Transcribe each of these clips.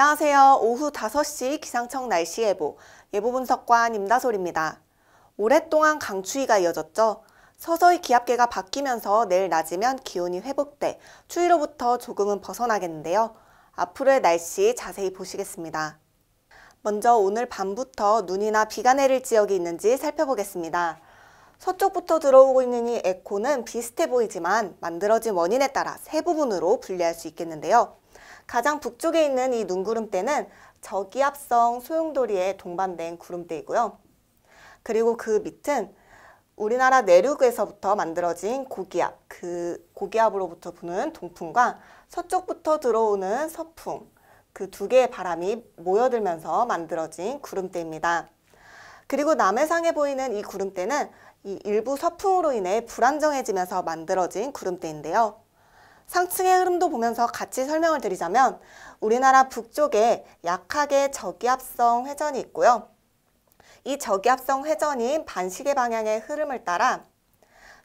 안녕하세요. 오후 5시 기상청 날씨 예보, 예보 분석관 임다솔입니다. 오랫동안 강추위가 이어졌죠. 서서히 기압계가 바뀌면서 내일 낮이면 기온이 회복돼 추위로부터 조금은 벗어나겠는데요. 앞으로의 날씨 자세히 보시겠습니다. 먼저 오늘 밤부터 눈이나 비가 내릴 지역이 있는지 살펴보겠습니다. 서쪽부터 들어오고 있는 이 에코는 비슷해 보이지만 만들어진 원인에 따라 세 부분으로 분리할 수 있겠는데요. 가장 북쪽에 있는 이 눈구름대는 저기압성 소용돌이에 동반된 구름대이고요. 그리고 그 밑은 우리나라 내륙에서부터 만들어진 고기압, 그 고기압으로부터 부는 동풍과 서쪽부터 들어오는 서풍, 그 두 개의 바람이 모여들면서 만들어진 구름대입니다. 그리고 남해상에 보이는 이 구름대는 이 일부 서풍으로 인해 불안정해지면서 만들어진 구름대인데요. 상층의 흐름도 보면서 같이 설명을 드리자면 우리나라 북쪽에 약하게 저기압성 회전이 있고요. 이 저기압성 회전인 반시계 방향의 흐름을 따라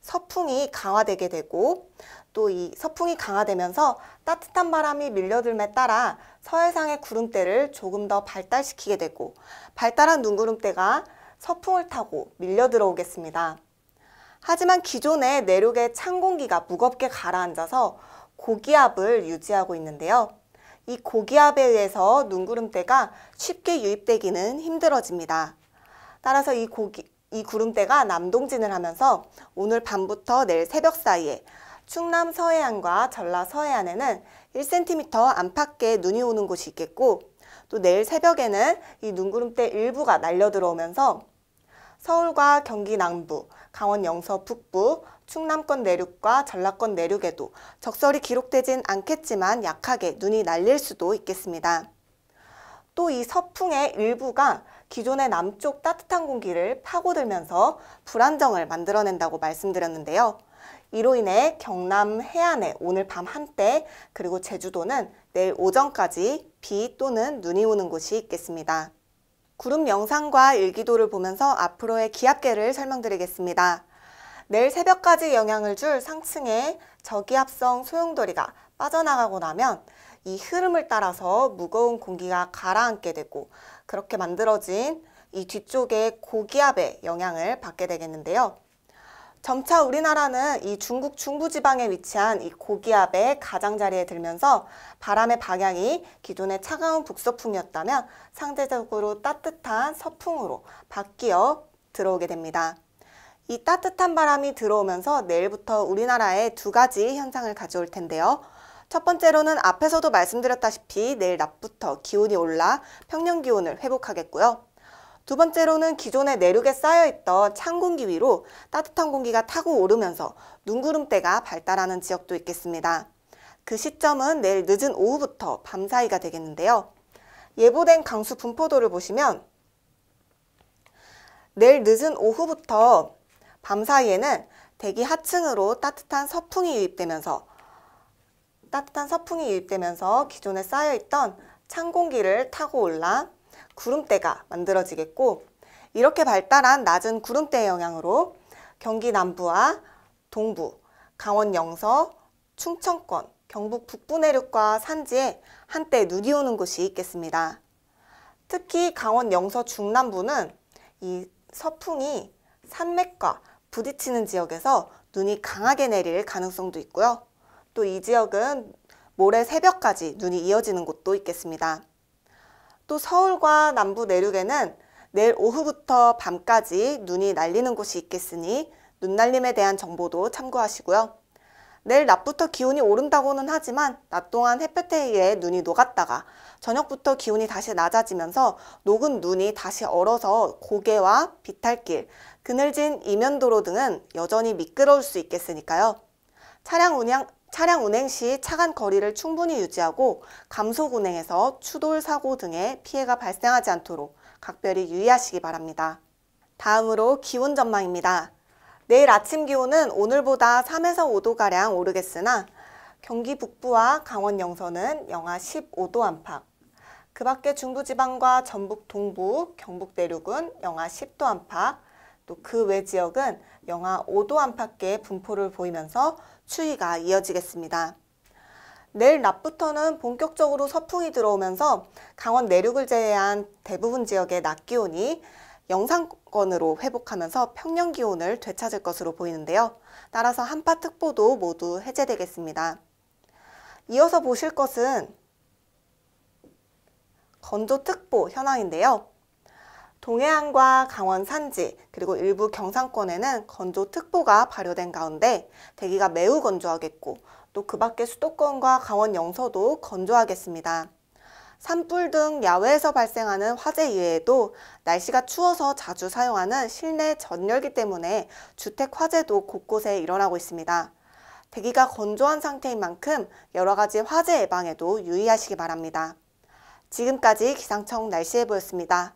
서풍이 강화되게 되고 또 이 서풍이 강화되면서 따뜻한 바람이 밀려들매 따라 서해상의 구름대를 조금 더 발달시키게 되고 발달한 눈구름대가 서풍을 타고 밀려 들어오겠습니다. 하지만 기존의 내륙의 찬 공기가 무겁게 가라앉아서 고기압을 유지하고 있는데요. 이 고기압에 의해서 눈구름대가 쉽게 유입되기는 힘들어집니다. 따라서 이, 고기, 이 구름대가 남동진을 하면서 오늘 밤부터 내일 새벽 사이에 충남 서해안과 전라 서해안에는 1cm 안팎의 눈이 오는 곳이 있겠고 또 내일 새벽에는 이 눈구름대 일부가 날려 들어오면서 서울과 경기 남부, 강원 영서 북부, 충남권 내륙과 전라권 내륙에도 적설이 기록되진 않겠지만 약하게 눈이 날릴 수도 있겠습니다. 또 이 서풍의 일부가 기존의 남쪽 따뜻한 공기를 파고들면서 불안정을 만들어낸다고 말씀드렸는데요. 이로 인해 경남 해안에 오늘 밤 한때 그리고 제주도는 내일 오전까지 비 또는 눈이 오는 곳이 있겠습니다. 구름 영상과 일기도를 보면서 앞으로의 기압계를 설명드리겠습니다. 내일 새벽까지 영향을 줄 상층의 저기압성 소용돌이가 빠져나가고 나면 이 흐름을 따라서 무거운 공기가 가라앉게 되고 그렇게 만들어진 이 뒤쪽에 고기압의 영향을 받게 되겠는데요. 점차 우리나라는 이 중국 중부지방에 위치한 이 고기압의 가장자리에 들면서 바람의 방향이 기존의 차가운 북서풍이었다면 상대적으로 따뜻한 서풍으로 바뀌어 들어오게 됩니다. 이 따뜻한 바람이 들어오면서 내일부터 우리나라에 두 가지 현상을 가져올 텐데요. 첫 번째로는 앞에서도 말씀드렸다시피 내일 낮부터 기온이 올라 평년 기온을 회복하겠고요. 두 번째로는 기존에 내륙에 쌓여있던 찬 공기 위로 따뜻한 공기가 타고 오르면서 눈구름대가 발달하는 지역도 있겠습니다. 그 시점은 내일 늦은 오후부터 밤사이가 되겠는데요. 예보된 강수 분포도를 보시면 내일 늦은 오후부터 밤사이에는 대기 하층으로 따뜻한 서풍이 유입되면서 따뜻한 서풍이 유입되면서 기존에 쌓여있던 찬 공기를 타고 올라 구름대가 만들어지겠고 이렇게 발달한 낮은 구름대의 영향으로 경기 남부와 동부, 강원 영서, 충청권, 경북 북부 내륙과 산지에 한때 눈이 오는 곳이 있겠습니다. 특히 강원 영서 중남부는 이 서풍이 산맥과 부딪히는 지역에서 눈이 강하게 내릴 가능성도 있고요. 또 이 지역은 모레 새벽까지 눈이 이어지는 곳도 있겠습니다. 또 서울과 남부 내륙에는 내일 오후부터 밤까지 눈이 날리는 곳이 있겠으니 눈날림에 대한 정보도 참고하시고요. 내일 낮부터 기온이 오른다고는 하지만 낮 동안 햇볕에 의해 눈이 녹았다가 저녁부터 기온이 다시 낮아지면서 녹은 눈이 다시 얼어서 고개와 비탈길, 그늘진 이면도로 등은 여전히 미끄러울 수 있겠으니까요. 차량 운행, 차량 운행 시 차간 거리를 충분히 유지하고 감속 운행에서 추돌 사고 등의 피해가 발생하지 않도록 각별히 유의하시기 바랍니다. 다음으로 기온 전망입니다. 내일 아침 기온은 오늘보다 3에서 5도가량 오르겠으나 경기 북부와 강원 영서는 영하 15도 안팎, 그 밖에 중부지방과 전북 동부, 경북 내륙은 영하 10도 안팎, 또그외 지역은 영하 5도 안팎의 분포를 보이면서 추위가 이어지겠습니다. 내일 낮부터는 본격적으로 서풍이 들어오면서 강원 내륙을 제외한 대부분 지역의 낮 기온이 영상권으로 회복하면서 평년 기온을 되찾을 것으로 보이는데요. 따라서 한파특보도 모두 해제되겠습니다. 이어서 보실 것은 건조특보 현황인데요. 동해안과 강원 산지 그리고 일부 경상권에는 건조특보가 발효된 가운데 대기가 매우 건조하겠고 또 그 밖의 수도권과 강원 영서도 건조하겠습니다. 산불 등 야외에서 발생하는 화재 이외에도 날씨가 추워서 자주 사용하는 실내 전열기 때문에 주택 화재도 곳곳에 일어나고 있습니다. 대기가 건조한 상태인 만큼 여러 가지 화재 예방에도 유의하시기 바랍니다. 지금까지 기상청 날씨 예보였습니다.